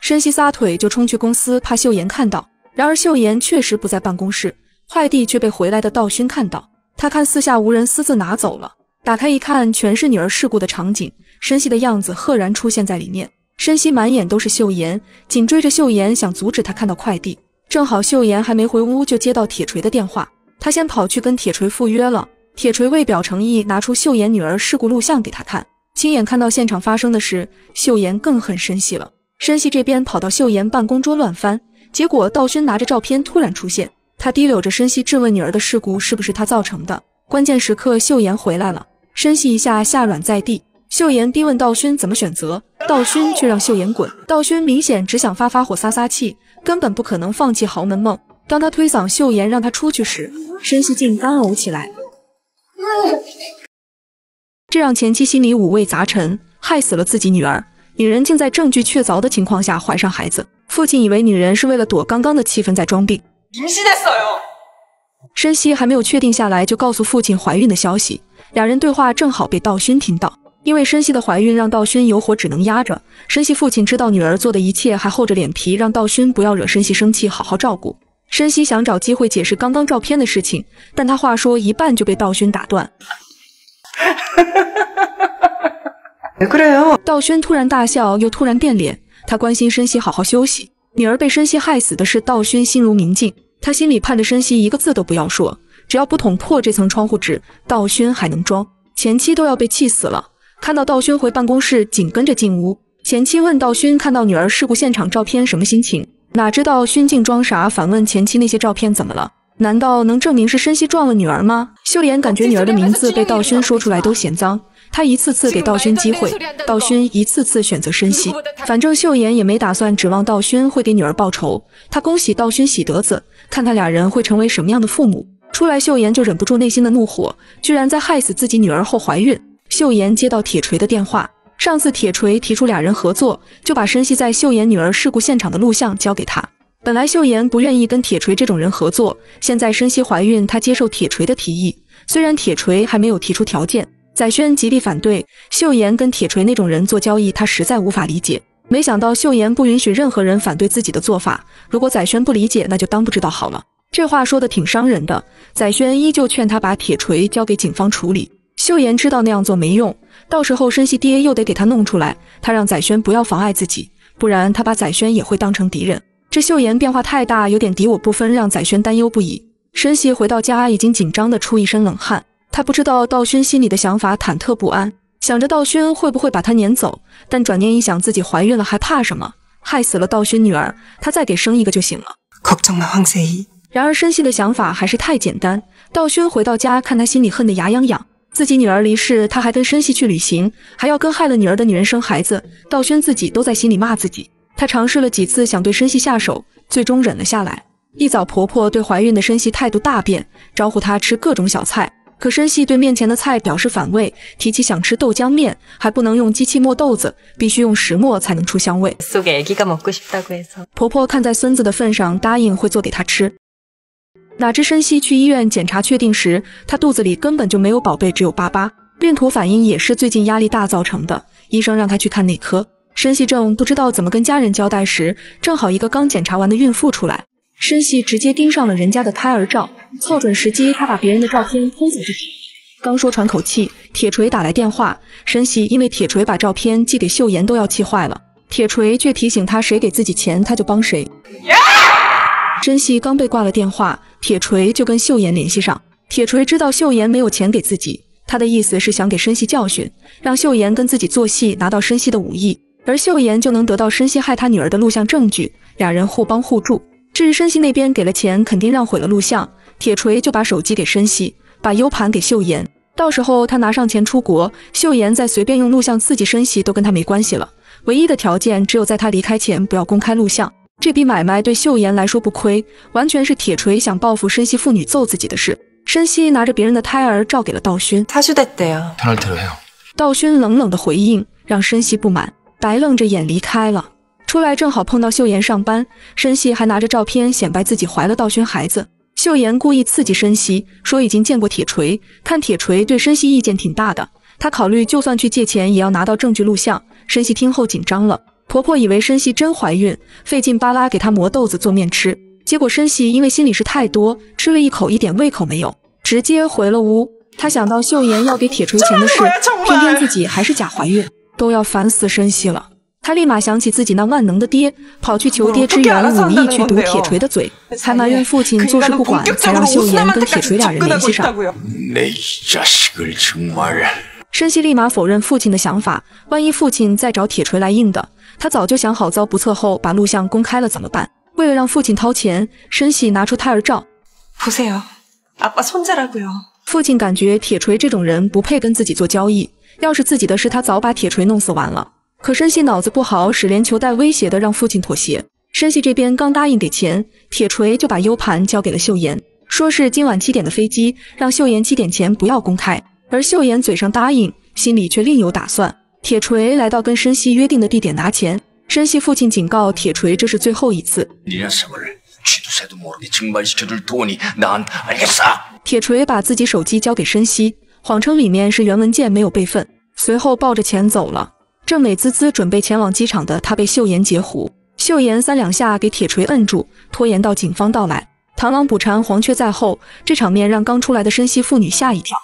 申系撒腿就冲去公司，怕秀妍看到。然而秀妍确实不在办公室，快递却被回来的道勋看到，他看四下无人，私自拿走了。打开一看，全是女儿事故的场景，申系的样子赫然出现在里面。申熙满眼都是秀妍，紧追着秀妍想阻止她看到快递。正好秀妍还没回屋，就接到铁锤的电话，他先跑去跟铁锤赴约了。铁锤为表诚意，拿出秀妍女儿事故录像给他看。亲眼看到现场发生的事，秀妍更恨申熙了。申熙这边跑到秀妍办公桌乱翻，结果道勋拿着照片突然出现，他低溜着申熙质问女儿的事故是不是他造成的。关键时刻，秀妍回来了，申熙一下吓软在地。秀妍逼问道勋怎么选择，道勋却让秀妍滚。道勋明显只想发发火、撒撒气，根本不可能放弃豪门梦。当他推搡秀妍，让他出去时，申熙竟干呕起来，这让前妻心里五味杂陈。害死了自己女儿，女人竟在证据确凿的情况下怀上孩子。父亲以为女人是为了躲刚刚的气氛在装病。你们在少哟。申熙还没有确定下来，就告诉父亲怀孕的消息。两人对话正好被道勋听到。因为申熙的怀孕让道勋有火只能压着。申熙父亲知道女儿做的一切，还厚着脸皮让道勋不要惹申熙生气，好好照顾。申熙想找机会解释刚刚照片的事情，但他话说一半就被道勋打断。道勋突然大笑，又突然变脸。他关心申熙好好休息。女儿被申熙害死的事，道勋心如明镜，他心里盼着申熙一个字都不要说，只要不捅破这层窗户纸，道勋还能装。前妻都要被气死了。看到道勋回办公室，紧跟着进屋。前妻问道勋看到女儿事故现场照片什么心情？哪知道勋竟装傻，反问前妻那些照片怎么了？难道能证明是申熙撞了女儿吗？秀妍感觉女儿的名字被道勋说出来都嫌脏，她一次次给道勋机会，道勋一次次选择申熙。反正秀妍也没打算指望道勋会给女儿报仇，她恭喜道勋喜得子，看看俩人会成为什么样的父母。出来，秀妍就忍不住内心的怒火，居然在害死自己女儿后怀孕。秀妍接到铁锤的电话，上次铁锤提出俩人合作，就把申熙在秀妍女儿事故现场的录像交给他。本来秀妍不愿意跟铁锤这种人合作，现在申熙怀孕，她接受铁锤的提议。虽然铁锤还没有提出条件，载轩极力反对秀妍跟铁锤那种人做交易，他实在无法理解。没想到秀妍不允许任何人反对自己的做法，如果载轩不理解，那就当不知道好了。这话说的挺伤人的，载轩依旧劝他把铁锤交给警方处理。秀妍知道那样做没用，到时候申熙爹又得给他弄出来。他让载轩不要妨碍自己，不然他把载轩也会当成敌人。这秀妍变化太大，有点敌我不分，让载轩担忧不已。申熙回到家已经紧张的出一身冷汗，他不知道道勋心里的想法，忐忑不安，想着道勋会不会把他撵走。但转念一想，自己怀孕了还怕什么？害死了道勋女儿，他再给生一个就行了。然而申熙的想法还是太简单。道勋回到家，看他心里恨得牙痒痒。自己女儿离世，她还跟申西去旅行，还要跟害了女儿的女人生孩子。道轩自己都在心里骂自己。他尝试了几次想对申西下手，最终忍了下来。一早，婆婆对怀孕的申西态度大变，招呼她吃各种小菜。可申西对面前的菜表示反胃，提起想吃豆浆面，还不能用机器磨豆子，必须用石磨才能出香味。婆婆看在孙子的份上，答应会做给他吃。哪知申西去医院检查确定时，他肚子里根本就没有宝贝，只有粑粑。孕吐反应也是最近压力大造成的。医生让他去看内科。申西正不知道怎么跟家人交代时，正好一个刚检查完的孕妇出来，申西直接盯上了人家的胎儿照，凑准时机，他把别人的照片偷走。刚说喘口气，铁锤打来电话，申西因为铁锤把照片寄给秀妍都要气坏了，铁锤却提醒他，谁给自己钱他就帮谁。申熙刚被挂了电话，铁锤就跟秀妍联系上。铁锤知道秀妍没有钱给自己，他的意思是想给申熙教训，让秀妍跟自己做戏，拿到申熙的武艺，而秀妍就能得到申熙害他女儿的录像证据。俩人互帮互助。至于申熙那边给了钱，肯定让毁了录像。铁锤就把手机给申熙，把 U 盘给秀妍，到时候他拿上钱出国，秀妍再随便用录像刺激申熙，都跟他没关系了。唯一的条件，只有在他离开前不要公开录像。这笔买卖对秀妍来说不亏，完全是铁锤想报复申熙妇女揍自己的事。申熙拿着别人的胎儿照给了道勋，道勋冷冷的回应，让申熙不满，白愣着眼离开了。出来正好碰到秀妍上班，申熙还拿着照片显摆自己怀了道勋孩子。秀妍故意刺激申熙，说已经见过铁锤，看铁锤对申熙意见挺大的。他考虑就算去借钱，也要拿到证据录像。申熙听后紧张了。婆婆以为申熙真怀孕，费劲巴拉给她磨豆子做面吃。结果申熙因为心里事太多，吃了一口一点胃口没有，直接回了屋。她想到秀妍要给铁锤钱的事，偏偏自己还是假怀孕，都要烦死申熙了。她立马想起自己那万能的爹，跑去求爹支援，武艺去堵铁锤的嘴，才埋怨父亲坐视不管，才让秀妍跟铁锤俩人联系上。申西立马否认父亲的想法，万一父亲再找铁锤来硬的，他早就想好遭不测后把录像公开了怎么办？为了让父亲掏钱，申西拿出胎儿照。父亲感觉铁锤这种人不配跟自己做交易，要是自己的事，他早把铁锤弄死完了。可申西脑子不好使，连求带威胁的让父亲妥协。申西这边刚答应给钱，铁锤就把 U 盘交给了秀妍，说是今晚七点的飞机，让秀妍七点前不要公开。而秀妍嘴上答应，心里却另有打算。铁锤来到跟申熙约定的地点拿钱，申熙父亲警告铁锤这是最后一次。铁锤把自己手机交给申熙，谎称里面是原文件没有备份，随后抱着钱走了。正美滋滋准备前往机场的他被秀妍截胡，秀妍三两下给铁锤摁住，拖延到警方到来。螳螂捕蝉，黄雀在后，这场面让刚出来的申熙父女吓一跳。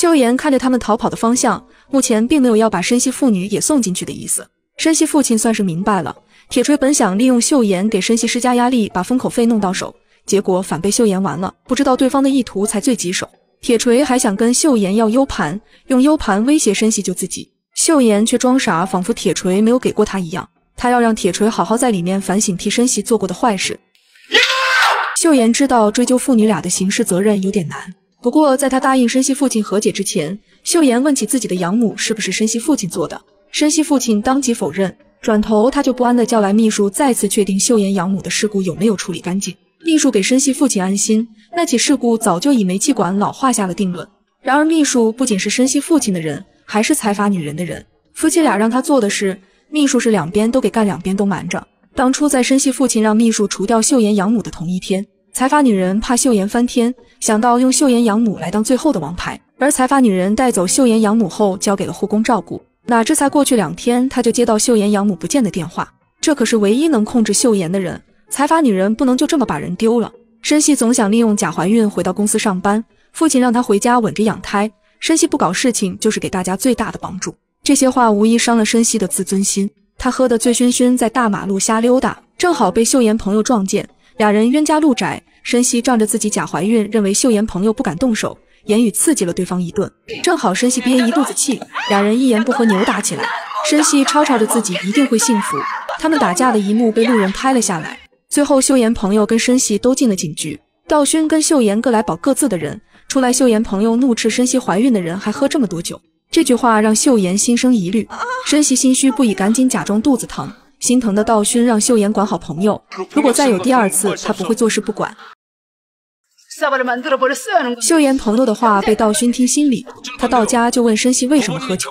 秀妍看着他们逃跑的方向，目前并没有要把申熙父女也送进去的意思。申熙父亲算是明白了，铁锤本想利用秀妍给申熙施加压力，把封口费弄到手，结果反被秀妍玩了。不知道对方的意图才最棘手。铁锤还想跟秀妍要 U 盘，用 U 盘威胁申熙救自己。秀妍却装傻，仿佛铁锤没有给过他一样。他要让铁锤好好在里面反省替申熙做过的坏事。秀妍知道追究父女俩的刑事责任有点难。不过，在他答应申熙父亲和解之前，秀妍问起自己的养母是不是申熙父亲做的。申熙父亲当即否认，转头他就不安地叫来秘书，再次确定秀妍养母的事故有没有处理干净。秘书给申熙父亲安心，那起事故早就以煤气管老化下了定论。然而，秘书不仅是申熙父亲的人，还是财阀女人的人。夫妻俩让他做的事，秘书是两边都给干，两边都瞒着。当初在申熙父亲让秘书除掉秀妍养母的同一天。财阀女人怕秀妍翻天，想到用秀妍养母来当最后的王牌。而财阀女人带走秀妍养母后，交给了护工照顾。哪知才过去两天，她就接到秀妍养母不见的电话。这可是唯一能控制秀妍的人，财阀女人不能就这么把人丢了。申熙总想利用假怀孕回到公司上班，父亲让她回家稳着养胎。申熙不搞事情，就是给大家最大的帮助。这些话无疑伤了申熙的自尊心。他喝得醉醺醺，在大马路瞎溜达，正好被秀妍朋友撞见。俩人冤家路窄，申熙仗着自己假怀孕，认为秀妍朋友不敢动手，言语刺激了对方一顿。正好申熙憋一肚子气，俩人一言不合扭打起来。申熙吵吵着自己一定会幸福。他们打架的一幕被路人拍了下来。最后秀妍朋友跟申熙都进了警局。道勋跟秀妍各来保各自的人。出来，秀妍朋友怒斥申熙怀孕的人还喝这么多酒，这句话让秀妍心生疑虑。申熙心虚不已，赶紧假装肚子疼。心疼的道勋让秀妍管好朋友，如果再有第二次，他不会坐视不管。秀妍朋友的话被道勋听心里，他到家就问申熙为什么喝酒。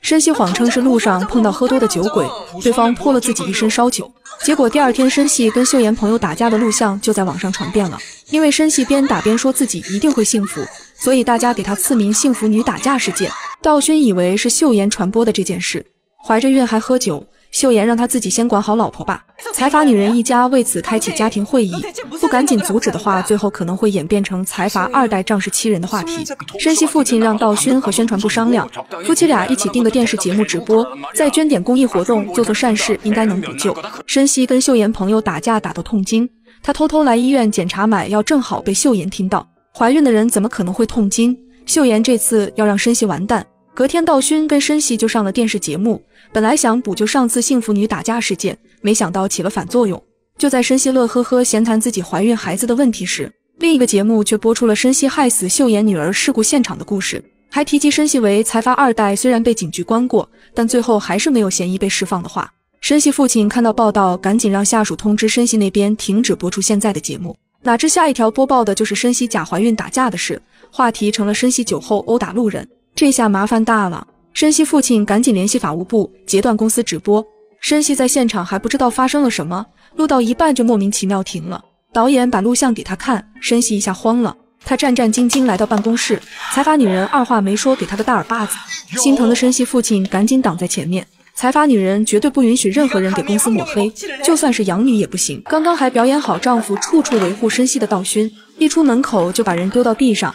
申熙谎称是路上碰到喝多的酒鬼，对方泼了自己一身烧酒。结果第二天，申熙跟秀妍朋友打架的录像就在网上传遍了。因为申熙边打边说自己一定会幸福，所以大家给他赐名“幸福女打架事件”。道勋以为是秀妍传播的这件事。怀着孕还喝酒，秀妍让她自己先管好老婆吧。财阀女人一家为此开启家庭会议，不赶紧阻止的话，最后可能会演变成财阀二代仗势欺人的话题。申熙父亲让道勋和宣传部商量，夫妻俩一起订个电视节目直播，再捐点公益活动做做善事，应该能补救。申熙跟秀妍朋友打架打到痛经，他偷偷来医院检查买药，正好被秀妍听到。怀孕的人怎么可能会痛经？秀妍这次要让申熙完蛋。隔天，道勋跟申熙就上了电视节目。本来想补救上次幸福女打架事件，没想到起了反作用。就在申西乐呵呵闲谈自己怀孕孩子的问题时，另一个节目却播出了申西害死秀妍女儿事故现场的故事，还提及申西为财阀二代，虽然被警局关过，但最后还是没有嫌疑被释放的话。申西父亲看到报道，赶紧让下属通知申西那边停止播出现在的节目。哪知下一条播报的就是申西假怀孕打架的事，话题成了申西酒后殴打路人，这下麻烦大了。申熙父亲赶紧联系法务部，截断公司直播。申熙在现场还不知道发生了什么，录到一半就莫名其妙停了。导演把录像给他看，申熙一下慌了，他战战兢兢来到办公室。财阀女人二话没说给他个大耳巴子，心疼的申熙父亲赶紧挡在前面。财阀女人绝对不允许任何人给公司抹黑，就算是养女也不行。刚刚还表演好丈夫，处处维护申熙的道勋，一出门口就把人丢到地上。